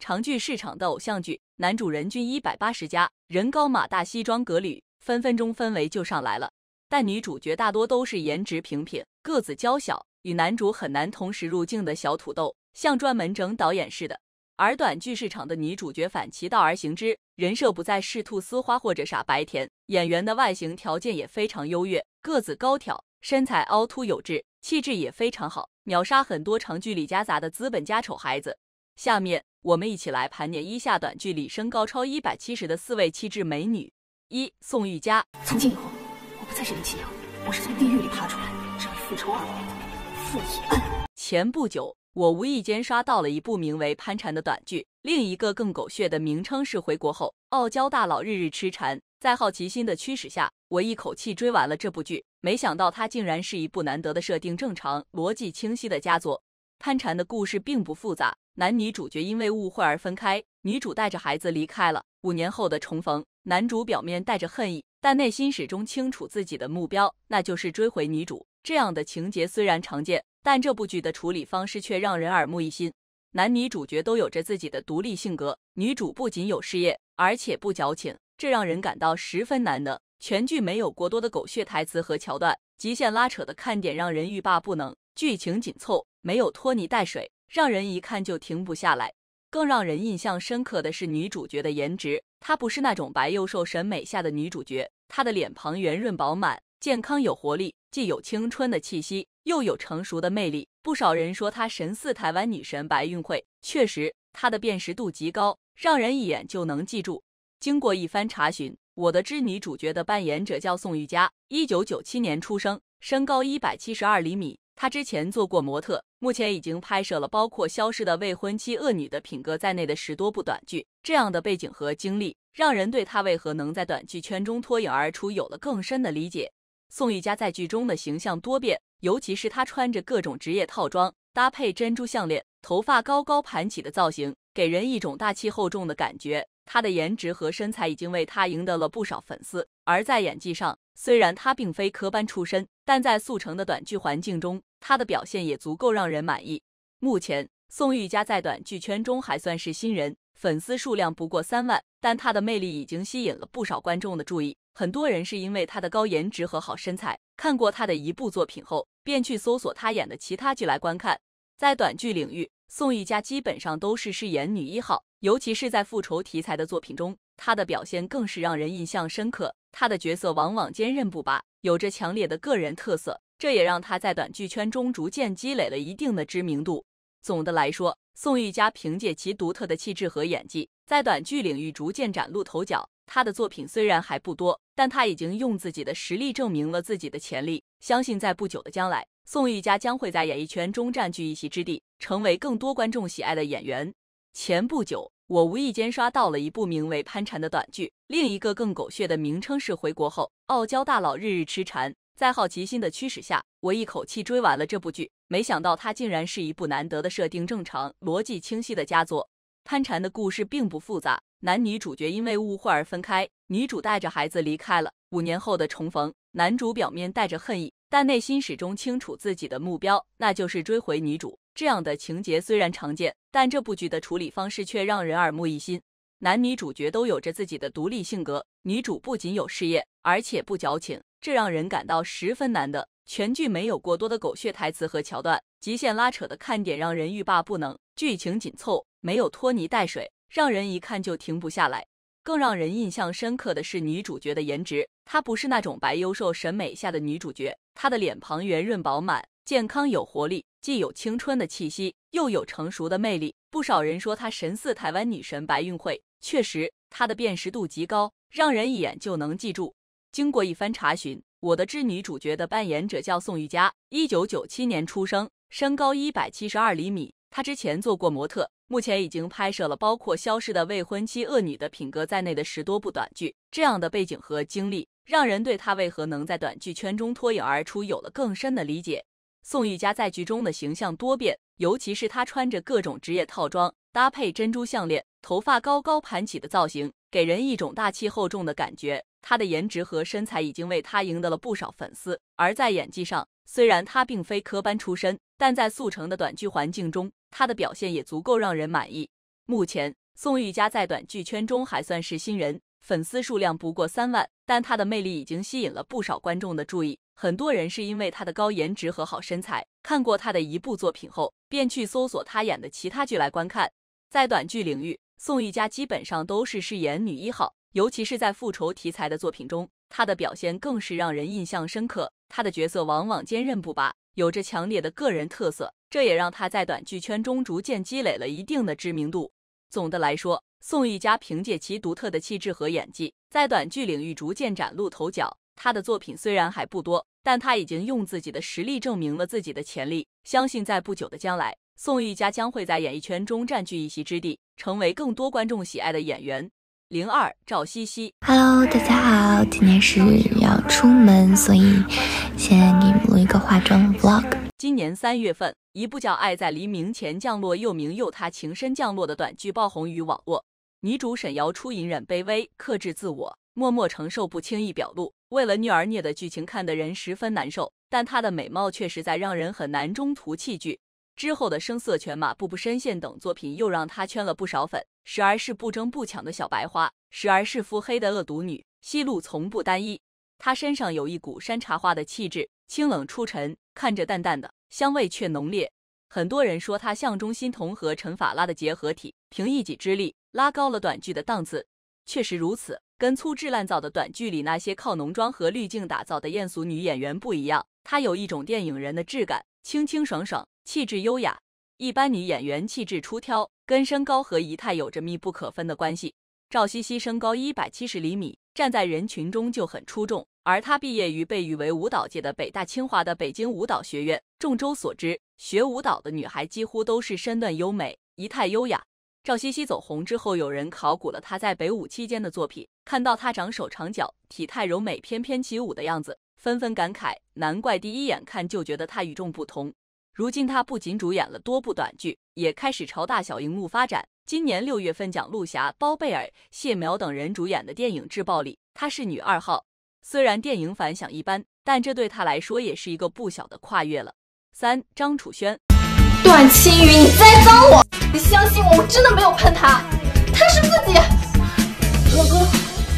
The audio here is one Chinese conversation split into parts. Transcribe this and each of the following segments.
长剧市场的偶像剧，男主人均一百八十加，人高马大，西装革履，分分钟氛围就上来了。但女主角大多都是颜值平平，个子娇小，与男主很难同时入镜的小土豆，像专门整导演似的。而短剧市场的女主角反其道而行之，人设不再是兔丝花或者傻白甜，演员的外形条件也非常优越，个子高挑，身材凹凸有致，气质也非常好，秒杀很多长剧里夹杂的资本家丑孩子。下面。我们一起来盘点一下短剧里身高超一百七十的四位气质美女。一、宋玉佳。从今以后，我不再是林七幺，我是从地狱里爬出来，找复仇二，复仇前不久，我无意间刷到了一部名为《潘禅》的短剧，另一个更狗血的名称是《回国后，傲娇大佬日日痴缠》。在好奇心的驱使下，我一口气追完了这部剧，没想到它竟然是一部难得的设定正常、逻辑清晰的佳作。潘禅的故事并不复杂。男女主角因为误会而分开，女主带着孩子离开了。五年后的重逢，男主表面带着恨意，但内心始终清楚自己的目标，那就是追回女主。这样的情节虽然常见，但这部剧的处理方式却让人耳目一新。男女主角都有着自己的独立性格，女主不仅有事业，而且不矫情，这让人感到十分难得。全剧没有过多的狗血台词和桥段，极限拉扯的看点让人欲罢不能，剧情紧凑，没有拖泥带水。让人一看就停不下来。更让人印象深刻的是女主角的颜值，她不是那种白又瘦审美下的女主角，她的脸庞圆润饱满，健康有活力，既有青春的气息，又有成熟的魅力。不少人说她神似台湾女神白韵会，确实，她的辨识度极高，让人一眼就能记住。经过一番查询，我的知女主角的扮演者叫宋玉佳，一九九七年出生，身高一百七十二厘米。他之前做过模特，目前已经拍摄了包括《消失的未婚妻》《恶女》的品格在内的十多部短剧。这样的背景和经历，让人对他为何能在短剧圈中脱颖而出有了更深的理解。宋雨佳在剧中的形象多变，尤其是她穿着各种职业套装，搭配珍珠项链，头发高高盘起的造型，给人一种大气厚重的感觉。她的颜值和身材已经为她赢得了不少粉丝，而在演技上，虽然她并非科班出身，但在速成的短剧环境中，她的表现也足够让人满意。目前，宋玉佳在短剧圈中还算是新人，粉丝数量不过三万，但她的魅力已经吸引了不少观众的注意。很多人是因为她的高颜值和好身材，看过她的一部作品后，便去搜索她演的其他剧来观看。在短剧领域，宋玉佳基本上都是饰演女一号。尤其是在复仇题材的作品中，他的表现更是让人印象深刻。他的角色往往坚韧不拔，有着强烈的个人特色，这也让他在短剧圈中逐渐积累了一定的知名度。总的来说，宋玉佳凭借其独特的气质和演技，在短剧领域逐渐崭露头角。他的作品虽然还不多，但他已经用自己的实力证明了自己的潜力。相信在不久的将来，宋玉佳将会在演艺圈中占据一席之地，成为更多观众喜爱的演员。前不久，我无意间刷到了一部名为《潘禅》的短剧，另一个更狗血的名称是《回国后，傲娇大佬日日痴缠》。在好奇心的驱使下，我一口气追完了这部剧，没想到它竟然是一部难得的设定正常、逻辑清晰的佳作。《潘禅》的故事并不复杂，男女主角因为误会而分开，女主带着孩子离开了。五年后的重逢，男主表面带着恨意，但内心始终清楚自己的目标，那就是追回女主。这样的情节虽然常见，但这部剧的处理方式却让人耳目一新。男女主角都有着自己的独立性格，女主不仅有事业，而且不矫情，这让人感到十分难得。全剧没有过多的狗血台词和桥段，极限拉扯的看点让人欲罢不能。剧情紧凑，没有拖泥带水，让人一看就停不下来。更让人印象深刻的是女主角的颜值，她不是那种白幼瘦审美下的女主角，她的脸庞圆润饱满。健康有活力，既有青春的气息，又有成熟的魅力。不少人说她神似台湾女神白韵慧，确实，她的辨识度极高，让人一眼就能记住。经过一番查询，我的织女主角的扮演者叫宋玉佳，一九九七年出生，身高一百七十二厘米。她之前做过模特，目前已经拍摄了包括《消失的未婚妻》《恶女的品格》在内的十多部短剧。这样的背景和经历，让人对她为何能在短剧圈中脱颖而出有了更深的理解。宋玉佳在剧中的形象多变，尤其是她穿着各种职业套装，搭配珍珠项链，头发高高盘起的造型，给人一种大气厚重的感觉。她的颜值和身材已经为她赢得了不少粉丝。而在演技上，虽然她并非科班出身，但在速成的短剧环境中，她的表现也足够让人满意。目前，宋玉佳在短剧圈中还算是新人，粉丝数量不过三万。但她的魅力已经吸引了不少观众的注意，很多人是因为她的高颜值和好身材。看过她的一部作品后，便去搜索她演的其他剧来观看。在短剧领域，宋一家基本上都是饰演女一号，尤其是在复仇题材的作品中，她的表现更是让人印象深刻。她的角色往往坚韧不拔，有着强烈的个人特色，这也让她在短剧圈中逐渐积累了一定的知名度。总的来说，宋轶家凭借其独特的气质和演技，在短剧领域逐渐崭露头角。他的作品虽然还不多，但他已经用自己的实力证明了自己的潜力。相信在不久的将来，宋轶家将会在演艺圈中占据一席之地，成为更多观众喜爱的演员。零二赵西西 h e l l o 大家好，今天是要出门，所以先给你们录一个化妆 Vlog。今年三月份，一部叫《爱在黎明前降落》，又名《又他情深降落》的短剧爆红于网络。女主沈瑶初隐忍卑微，克制自我，默默承受，不轻易表露。为了虐而虐的剧情，看得人十分难受。但她的美貌却实在让人很难中途弃剧。之后的《声色犬马》《步步深陷》等作品又让她圈了不少粉。时而是不争不抢的小白花，时而是腹黑的恶毒女，戏路从不单一。她身上有一股山茶花的气质，清冷出尘，看着淡淡的，香味却浓烈。很多人说她像钟欣潼和陈法拉的结合体，凭一己之力。拉高了短剧的档次，确实如此。跟粗制滥造的短剧里那些靠浓妆和滤镜打造的艳俗女演员不一样，她有一种电影人的质感，清清爽爽，气质优雅。一般女演员气质出挑，跟身高和仪态有着密不可分的关系。赵茜茜身高一百七十厘米，站在人群中就很出众。而她毕业于被誉为舞蹈界的北大清华的北京舞蹈学院，众所知，学舞蹈的女孩几乎都是身段优美，仪态优雅。赵西西走红之后，有人考古了她在北舞期间的作品，看到她长手长脚、体态柔美、翩翩起舞的样子，纷纷感慨，难怪第一眼看就觉得她与众不同。如今她不仅主演了多部短剧，也开始朝大小荧幕发展。今年六月份，蒋璐霞、包贝尔、谢苗等人主演的电影《智暴》里，她是女二号。虽然电影反响一般，但这对她来说也是一个不小的跨越了。三张楚轩，段青云，你栽赃我！你相信我，我真的没有碰他，他是自己。老公，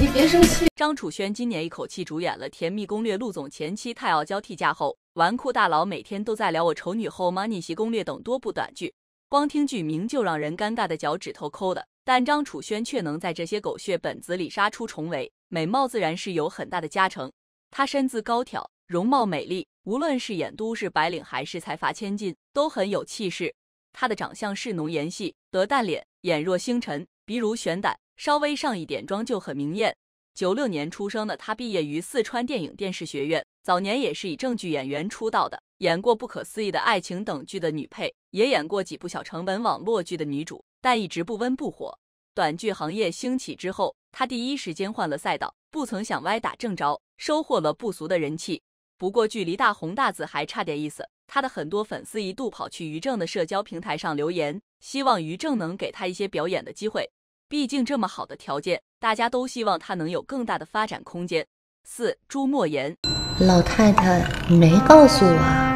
你别生气。张楚轩今年一口气主演了《甜蜜攻略》《陆总前妻太傲娇替嫁》后，《纨绔大佬每天都在聊我丑女后妈逆袭攻略》等多部短剧，光听剧名就让人尴尬的脚趾头抠的。但张楚轩却能在这些狗血本子里杀出重围，美貌自然是有很大的加成。他身姿高挑，容貌美丽，无论是演都市白领还是财阀千金，都很有气势。她的长相是浓颜系，得淡脸，眼若星辰，鼻如悬胆，稍微上一点妆就很明艳。九六年出生的她，毕业于四川电影电视学院，早年也是以正剧演员出道的，演过《不可思议的爱情》等剧的女配，也演过几部小成本网络剧的女主，但一直不温不火。短剧行业兴起之后，她第一时间换了赛道，不曾想歪打正着，收获了不俗的人气。不过，距离大红大紫还差点意思。他的很多粉丝一度跑去于正的社交平台上留言，希望于正能给他一些表演的机会。毕竟这么好的条件，大家都希望他能有更大的发展空间。四朱莫言，老太太你没告诉我啊。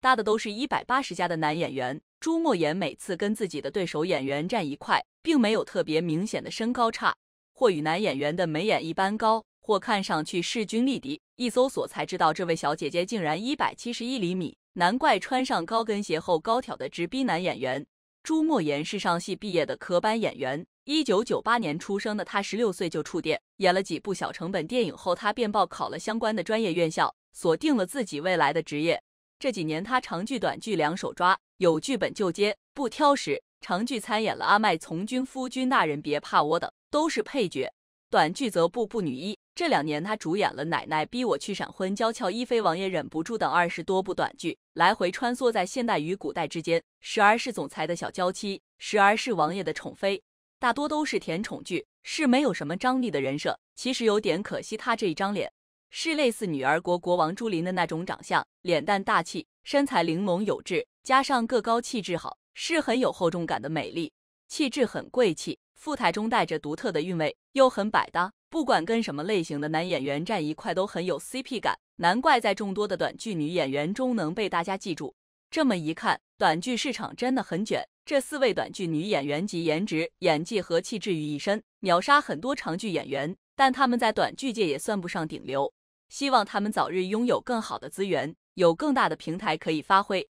搭的都是一百八十加的男演员，朱莫言每次跟自己的对手演员站一块，并没有特别明显的身高差，或与男演员的眉眼一般高，或看上去势均力敌。一搜索才知道，这位小姐姐竟然一百七十一厘米。难怪穿上高跟鞋后高挑的直逼男演员朱墨言是上戏毕业的科班演员。一九九八年出生的他，十六岁就触电，演了几部小成本电影后，他便报考了相关的专业院校，锁定了自己未来的职业。这几年，他长剧短剧两手抓，有剧本就接，不挑食。长剧参演了《阿麦从军》《夫君大人别怕我》等，都是配角；短剧则步步女一。这两年，他主演了《奶奶逼我去闪婚》《娇俏一妃王爷忍不住》等二十多部短剧，来回穿梭在现代与古代之间，时而是总裁的小娇妻，时而是王爷的宠妃，大多都是甜宠剧，是没有什么张力的人设。其实有点可惜，他这一张脸是类似女儿国国王朱琳的那种长相，脸蛋大气，身材玲珑有致，加上个高气质好，是很有厚重感的美丽，气质很贵气。富态中带着独特的韵味，又很百搭，不管跟什么类型的男演员站一块都很有 CP 感，难怪在众多的短剧女演员中能被大家记住。这么一看，短剧市场真的很卷。这四位短剧女演员集颜值、演技和气质于一身，秒杀很多长剧演员，但她们在短剧界也算不上顶流。希望他们早日拥有更好的资源，有更大的平台可以发挥。